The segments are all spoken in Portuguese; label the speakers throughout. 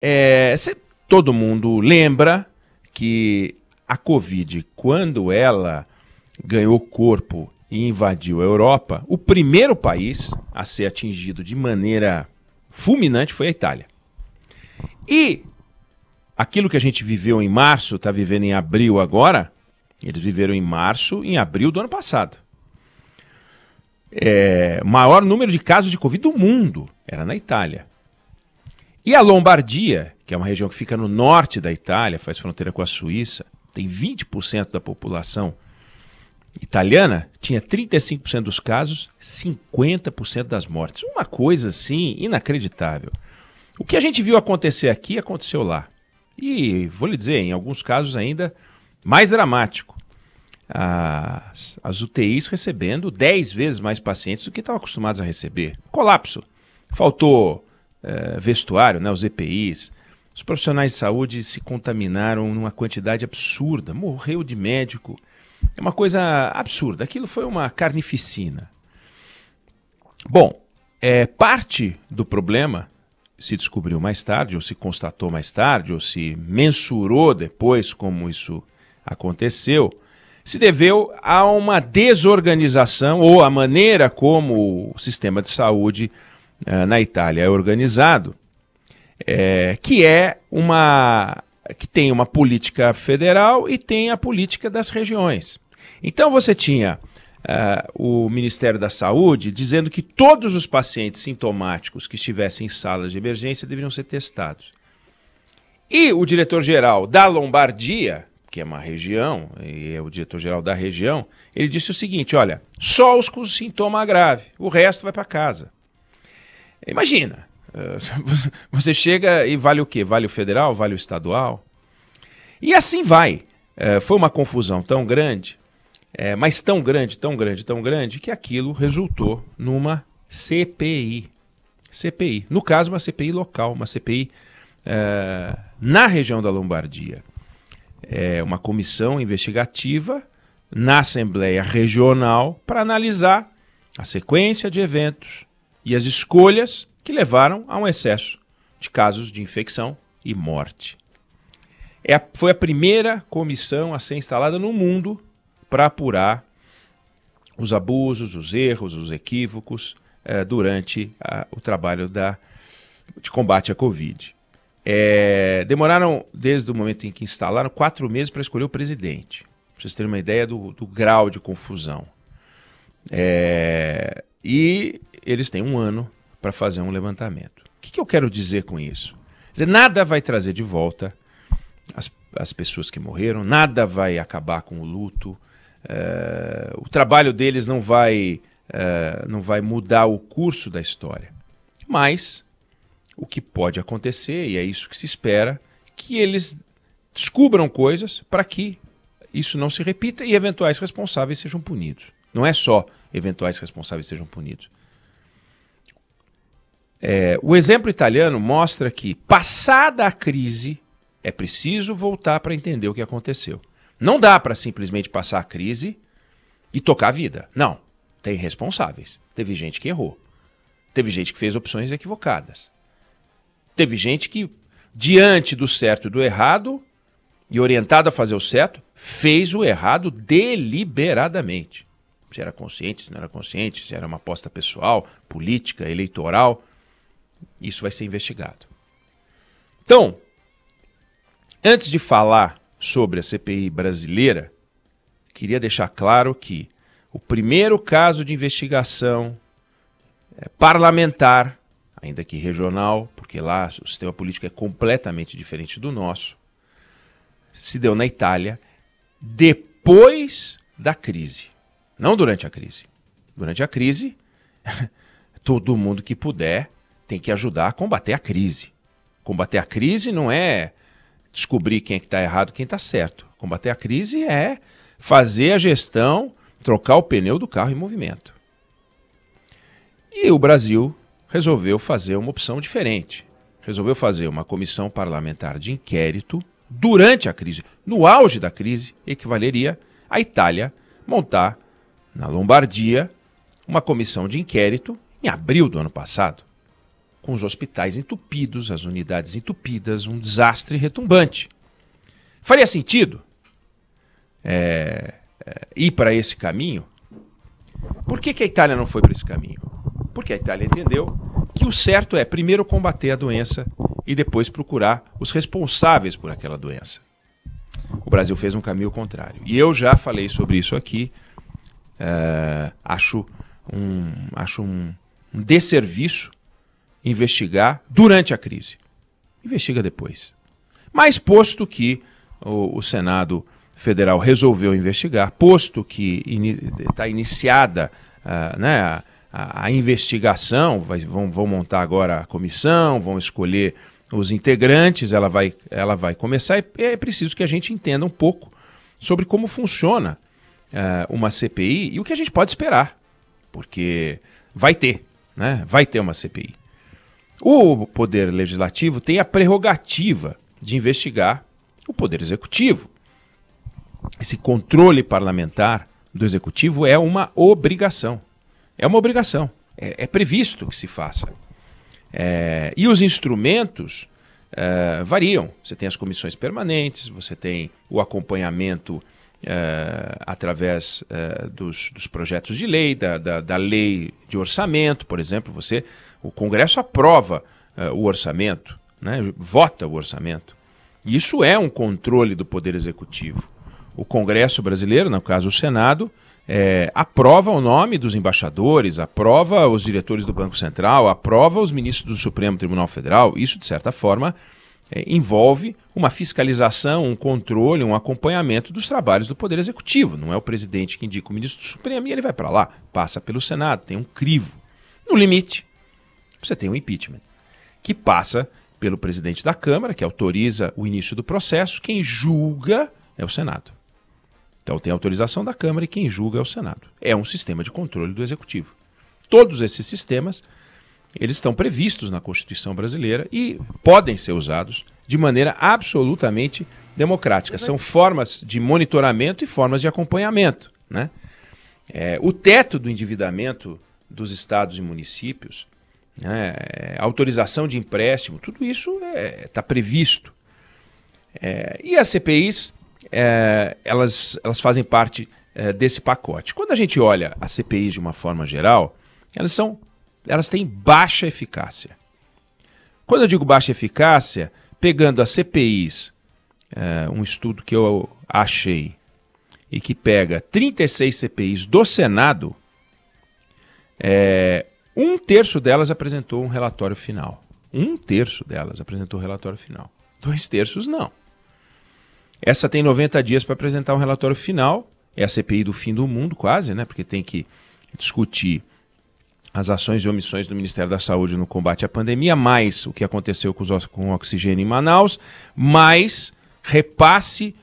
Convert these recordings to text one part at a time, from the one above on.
Speaker 1: É, cê, todo mundo lembra que a Covid, quando ela ganhou corpo e invadiu a Europa, o primeiro país a ser atingido de maneira fulminante foi a Itália. E aquilo que a gente viveu em março, está vivendo em abril agora, eles viveram em março e em abril do ano passado. É, maior número de casos de Covid do mundo era na Itália. E a Lombardia, que é uma região que fica no norte da Itália, faz fronteira com a Suíça, tem 20% da população italiana, tinha 35% dos casos, 50% das mortes. Uma coisa assim inacreditável. O que a gente viu acontecer aqui aconteceu lá. E vou lhe dizer, em alguns casos ainda mais dramático. As, as UTIs recebendo 10 vezes mais pacientes do que estavam acostumados a receber. Colapso. Faltou é, vestuário, né, os EPIs. Os profissionais de saúde se contaminaram numa quantidade absurda, morreu de médico. É uma coisa absurda. Aquilo foi uma carnificina. Bom, é, parte do problema se descobriu mais tarde, ou se constatou mais tarde, ou se mensurou depois como isso aconteceu, se deveu a uma desorganização ou a maneira como o sistema de saúde eh, na Itália é organizado, é, que é uma que tem uma política federal e tem a política das regiões. Então você tinha uh, o Ministério da Saúde dizendo que todos os pacientes sintomáticos que estivessem em salas de emergência deveriam ser testados. E o diretor-geral da Lombardia, que é uma região, e é o diretor-geral da região, ele disse o seguinte: olha, só os com sintoma grave, o resto vai para casa. Imagina, eh, você chega e vale o quê? Vale o federal, vale o estadual? E assim vai. Eh, foi uma confusão tão grande, eh, mas tão grande, tão grande, tão grande, que aquilo resultou numa CPI. CPI. No caso, uma CPI local, uma CPI na região da Lombardia. É uma comissão investigativa na Assembleia Regional para analisar a sequência de eventos, e as escolhas que levaram a um excesso de casos de infecção e morte. É a, foi a primeira comissão a ser instalada no mundo para apurar os abusos, os erros, os equívocos eh, durante a, o trabalho da, de combate à Covid. É, demoraram, desde o momento em que instalaram, quatro meses para escolher o presidente. Para vocês terem uma ideia do, do grau de confusão. É, e eles têm um ano para fazer um levantamento. O que, que, eu quero dizer com isso? Dizer, nada vai trazer de volta as, as pessoas que morreram, nada vai acabar com o luto, uh, o trabalho deles não vai, uh, não vai mudar o curso da história. Mas o que pode acontecer, e é isso que se espera, que eles descubram coisas para que isso não se repita e eventuais responsáveis sejam punidos. Não é só eventuais responsáveis sejam punidos. É, o exemplo italiano mostra que, passada a crise, é preciso voltar para entender o que aconteceu. Não dá para simplesmente passar a crise e tocar a vida. Não. Tem responsáveis. Teve gente que errou. Teve gente que fez opções equivocadas. Teve gente que, diante do certo e do errado, e orientado a fazer o certo, fez o errado deliberadamente se era consciente, se não era consciente, se era uma aposta pessoal, política, eleitoral. Isso vai ser investigado. Então, antes de falar sobre a CPI brasileira, queria deixar claro que o primeiro caso de investigação é, parlamentar, ainda que regional, porque lá o sistema político é completamente diferente do nosso, se deu na Itália depois da crise. Não durante a crise. Durante a crise, todo mundo que puder tem que ajudar a combater a crise. Combater a crise não é descobrir quem é está que tá errado, quem está certo. Combater a crise é fazer a gestão, trocar o pneu do carro em movimento. E o Brasil resolveu fazer uma opção diferente. Resolveu fazer uma comissão parlamentar de inquérito durante a crise, no auge da crise, equivaleria à Itália montar na Lombardia, uma comissão de inquérito em abril do ano passado, com os hospitais entupidos, as unidades entupidas, um desastre retumbante. Faria sentido é, é, ir para esse caminho? Por que, que a Itália não foi para esse caminho? Porque a Itália entendeu que o certo é primeiro combater a doença e depois procurar os responsáveis por aquela doença. O Brasil fez um caminho contrário. E eu já falei sobre isso aqui é, acho um, acho um, um desserviço investigar durante a crise. Investiga depois. Mas posto que o, o Senado Federal resolveu investigar, posto que está in, iniciada uh, né, a, a, investigação, vai, vão, vão montar agora a comissão, vão escolher os integrantes, ela vai, ela vai começar e é preciso que a gente entenda um pouco sobre como funciona uh, uma CPI e o que a gente pode esperar, porque vai ter, né? Vai ter uma CPI. O Poder Legislativo tem a prerrogativa de investigar o Poder Executivo. Esse controle parlamentar do Executivo é uma obrigação. É uma obrigação. É, é previsto que se faça. É, e os instrumentos é, variam. Você tem as comissões permanentes, você tem o acompanhamento eh, através eh, dos, dos, projetos de lei, da, da, da, lei de orçamento, por exemplo, você, o Congresso aprova eh, o orçamento, né, vota o orçamento. Isso é um controle do Poder Executivo. O Congresso brasileiro, no caso o Senado, aprova o nome dos embaixadores, aprova os diretores do Banco Central, aprova os ministros do Supremo Tribunal Federal. Isso, de certa forma, é, envolve uma fiscalização, um controle, um acompanhamento dos trabalhos do Poder Executivo. Não é o presidente que indica o ministro do Supremo e ele vai para lá, passa pelo Senado, tem um crivo. No limite, você tem um impeachment, que passa pelo presidente da Câmara, que autoriza o início do processo, quem julga é o Senado. Então tem autorização da Câmara e quem julga é o Senado. É um sistema de controle do Executivo. Todos esses sistemas eles estão previstos na Constituição brasileira e podem ser usados de maneira absolutamente democrática. São formas de monitoramento e formas de acompanhamento. Né? É, o teto do endividamento dos estados e municípios, né, é, autorização de empréstimo, tudo isso está é, tá previsto. É, e as CPIs, é, elas, elas fazem parte é, desse pacote. Quando a gente olha as CPIs de uma forma geral, elas são elas têm baixa eficácia. Quando eu digo baixa eficácia, pegando as CPIs, é, eh, um estudo que eu achei e que pega 36 CPIs do Senado, é, um terço delas apresentou um relatório final. Um terço delas apresentou um relatório final. Dois terços não. Essa tem 90 dias para apresentar um relatório final. É a CPI do fim do mundo, quase, né? Porque tem que discutir as ações e omissões do Ministério da Saúde no combate à pandemia, mais o que aconteceu com, os, com o oxigênio em Manaus, mais repasse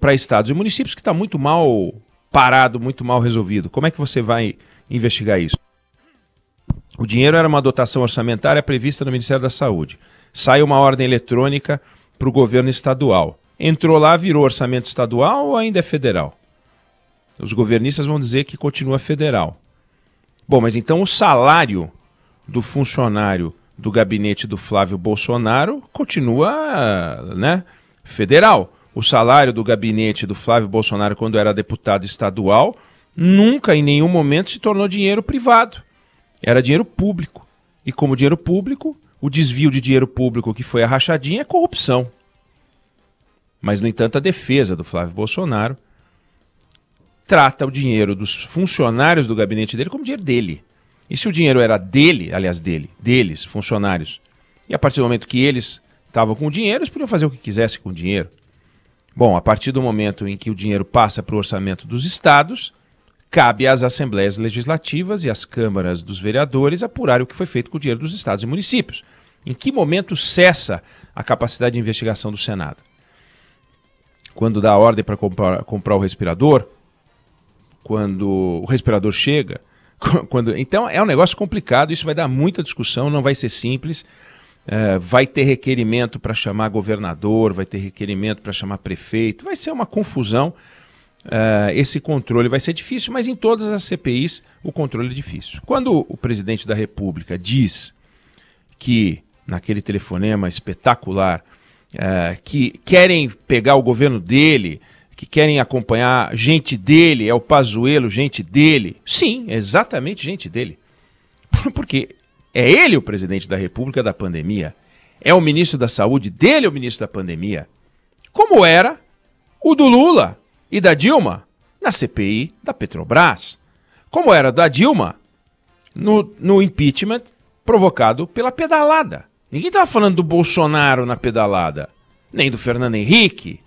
Speaker 1: para estados e municípios que está muito mal parado, muito mal resolvido. Como é que você vai investigar isso? O dinheiro era uma dotação orçamentária prevista no Ministério da Saúde. Sai uma ordem eletrônica para o governo estadual. Entrou lá, virou orçamento estadual ou ainda é federal? Os governistas vão dizer que continua federal. Bom, mas então o salário do funcionário do gabinete do Flávio Bolsonaro continua, né, federal. O salário do gabinete do Flávio Bolsonaro quando era deputado estadual nunca em nenhum momento se tornou dinheiro privado. Era dinheiro público. E como dinheiro público, o desvio de dinheiro público que foi a rachadinha é corrupção. Mas no entanto, a defesa do Flávio Bolsonaro trata o dinheiro dos funcionários do gabinete dele como dinheiro dele. E se o dinheiro era dele, aliás, dele, deles, funcionários, e a partir do momento que eles estavam com o dinheiro, eles podiam fazer o que quisessem com o dinheiro. Bom, a partir do momento em que o dinheiro passa para o orçamento dos estados, cabe às assembleias legislativas e às câmaras dos vereadores apurar o que foi feito com o dinheiro dos estados e municípios. Em que momento cessa a capacidade de investigação do Senado? Quando dá ordem para comprar, comprar o respirador, quando o respirador chega. Quando, então é um negócio complicado, isso vai dar muita discussão, não vai ser simples. É, vai ter requerimento para chamar governador, vai ter requerimento para chamar prefeito, vai ser uma confusão. É, esse controle vai ser difícil, mas em todas as CPIs o controle é difícil. Quando o presidente da República diz que, naquele telefonema espetacular, é, que querem pegar o governo dele, que querem acompanhar gente dele, é o Pazuelo, gente dele. Sim, é exatamente gente dele. Porque é ele o presidente da República da pandemia. É o ministro da Saúde dele, o ministro da pandemia. Como era o do Lula e da Dilma na CPI da Petrobras. Como era da Dilma no, no impeachment provocado pela pedalada. Ninguém estava falando do Bolsonaro na pedalada, nem do Fernando Henrique,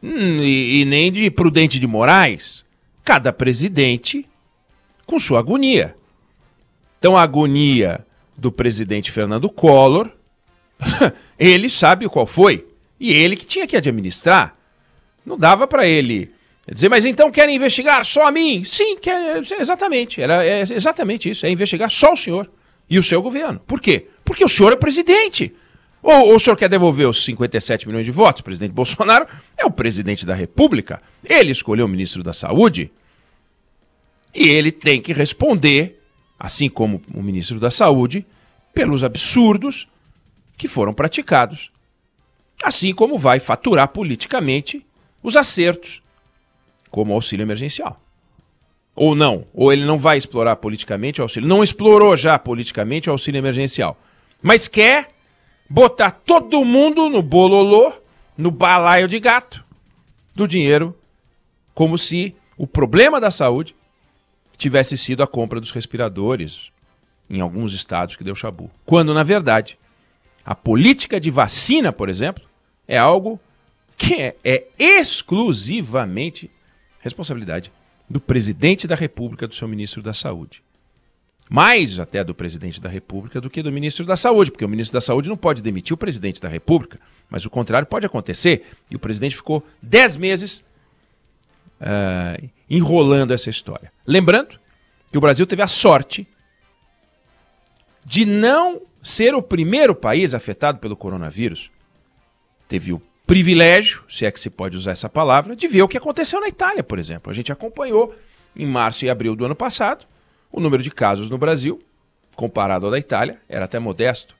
Speaker 1: Hum, e, e nem de Prudente de Moraes. Cada presidente com sua agonia. Então, a agonia do presidente Fernando Collor, ele sabe qual foi. E ele que tinha que administrar. Não dava para ele dizer, mas então querem investigar só a mim? Sim, quer, é, exatamente. Era é exatamente isso. É investigar só o senhor e o seu governo. Por quê? Porque o senhor é presidente. Ou, ou o senhor quer devolver os 57 milhões de votos? O presidente Bolsonaro é o presidente da República. Ele escolheu o ministro da Saúde. E ele tem que responder, assim como o ministro da Saúde, pelos absurdos que foram praticados. Assim como vai faturar politicamente os acertos, como auxílio emergencial. Ou não, ou ele não vai explorar politicamente o auxílio. Não explorou já politicamente o auxílio emergencial. Mas quer botar todo mundo no bololô, no balaio de gato do dinheiro, como se o problema da saúde tivesse sido a compra dos respiradores em alguns estados que deu chabu. Quando, na verdade, a política de vacina, por exemplo, é algo que é, é exclusivamente responsabilidade do presidente da República, do seu ministro da Saúde mais até do presidente da República do que do ministro da Saúde, porque o ministro da Saúde não pode demitir o presidente da República, mas o contrário pode acontecer. E o presidente ficou 10 meses uh, enrolando essa história. Lembrando que o Brasil teve a sorte de não ser o primeiro país afetado pelo coronavírus. Teve o privilégio, se é que se pode usar essa palavra, de ver o que aconteceu na Itália, por exemplo. A gente acompanhou em março e abril do ano passado o número de casos no Brasil, comparado ao da Itália, era até modesto.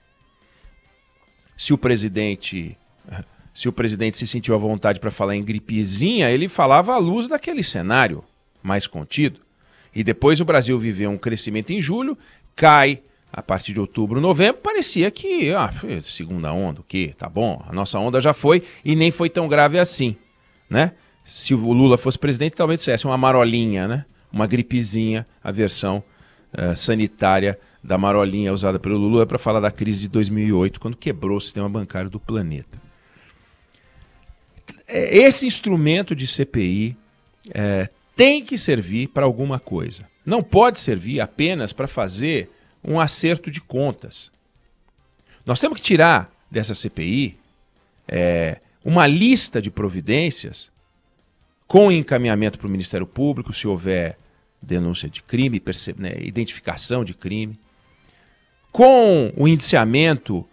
Speaker 1: Se o presidente se o presidente se sentiu à vontade para falar em gripezinha, ele falava à luz daquele cenário mais contido. E depois o Brasil viveu um crescimento em julho, cai a partir de outubro, novembro, parecia que, ah, segunda onda, o quê? Tá bom, a nossa onda já foi e nem foi tão grave assim, né? Se o Lula fosse presidente, talvez dissesse uma marolinha, né? uma gripezinha, a versão uh, sanitária da marolinha usada pelo Lula é para falar da crise de 2008, quando quebrou o sistema bancário do planeta. É, esse instrumento de CPI é, eh, tem que servir para alguma coisa. Não pode servir apenas para fazer um acerto de contas. Nós temos que tirar dessa CPI é, eh, uma lista de providências com encaminhamento para o Ministério Público, se houver denúncia de crime, né, identificação de crime, com o indiciamento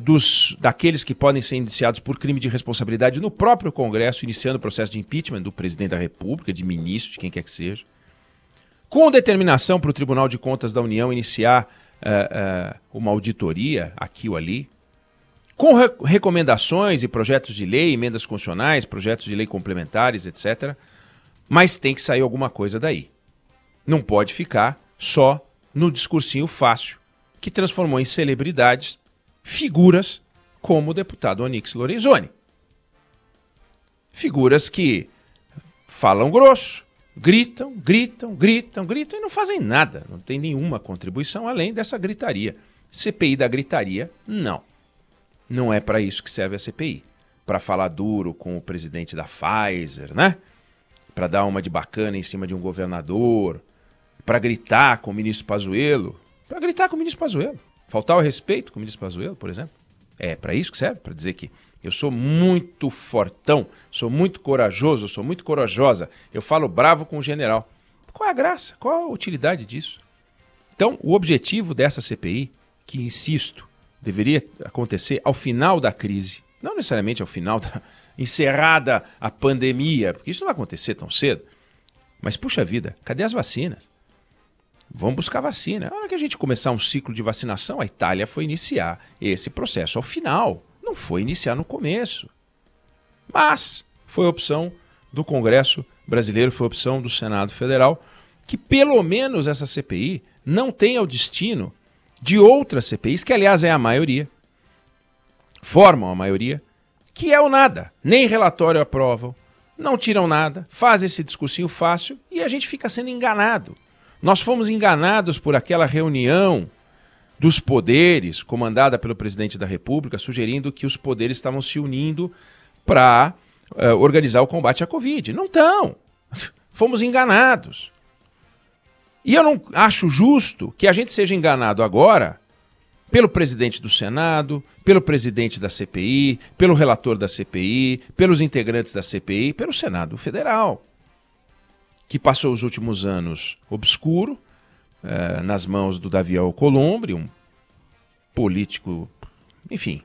Speaker 1: dos daqueles que podem ser indiciados por crime de responsabilidade no próprio Congresso, iniciando o processo de impeachment do presidente da República, de ministro, de quem quer que seja, com determinação para o Tribunal de Contas da União iniciar uh, uh, uma auditoria aqui ou ali, com re recomendações e projetos de lei, emendas constitucionais, projetos de lei complementares, etc. Mas tem que sair alguma coisa daí. Não pode ficar só no discursinho fácil, que transformou em celebridades figuras como o deputado Onix Lorenzoni. Figuras que falam grosso, gritam, gritam, gritam, gritam e não fazem nada, não tem nenhuma contribuição além dessa gritaria. CPI da gritaria, não. Não é para isso que serve a CPI. Para falar duro com o presidente da Pfizer, né? Para dar uma de bacana em cima de um governador, para gritar com o ministro Pazuello, para gritar com o ministro Pazuello, faltar o respeito com o ministro Pazuello, por exemplo. É para isso que serve, para dizer que eu sou muito fortão, sou muito corajoso, sou muito corajosa. Eu falo bravo com o general. Qual é a graça? Qual a utilidade disso? Então, o objetivo dessa CPI, que insisto, deveria acontecer ao final da crise, não necessariamente ao final da encerrada a pandemia, porque isso não vai acontecer tão cedo. Mas puxa vida, cadê as vacinas? Vamos buscar vacina. Na hora que a gente começar um ciclo de vacinação, a Itália foi iniciar esse processo ao final, não foi iniciar no começo. Mas foi opção do Congresso brasileiro, foi opção do Senado Federal, que pelo menos essa CPI não tenha o destino de outras CPIs, que aliás é a maioria, formam a maioria, que é o nada. Nem relatório aprovam, não tiram nada, fazem esse discursinho fácil e a gente fica sendo enganado. Nós fomos enganados por aquela reunião dos poderes, comandada pelo presidente da República, sugerindo que os poderes estavam se unindo para uh, eh, organizar o combate à Covid. Não estão. Fomos enganados. E eu não acho justo que a gente seja enganado agora pelo presidente do Senado, pelo presidente da CPI, pelo relator da CPI, pelos integrantes da CPI, pelo Senado Federal, que passou os últimos anos obscuro, eh, nas mãos do Davi Alcolumbre, um político, enfim,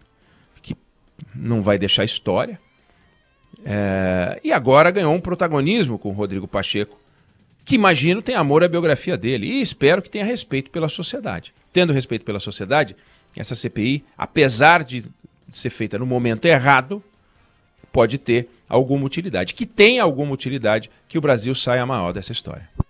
Speaker 1: que não vai deixar história. Eh, e agora ganhou um protagonismo com Rodrigo Pacheco, que imagino tem amor à biografia dele e espero que tenha respeito pela sociedade. Tendo respeito pela sociedade, essa CPI, apesar de ser feita no momento errado, pode ter alguma utilidade. Que tem alguma utilidade que o Brasil saia maior dessa história.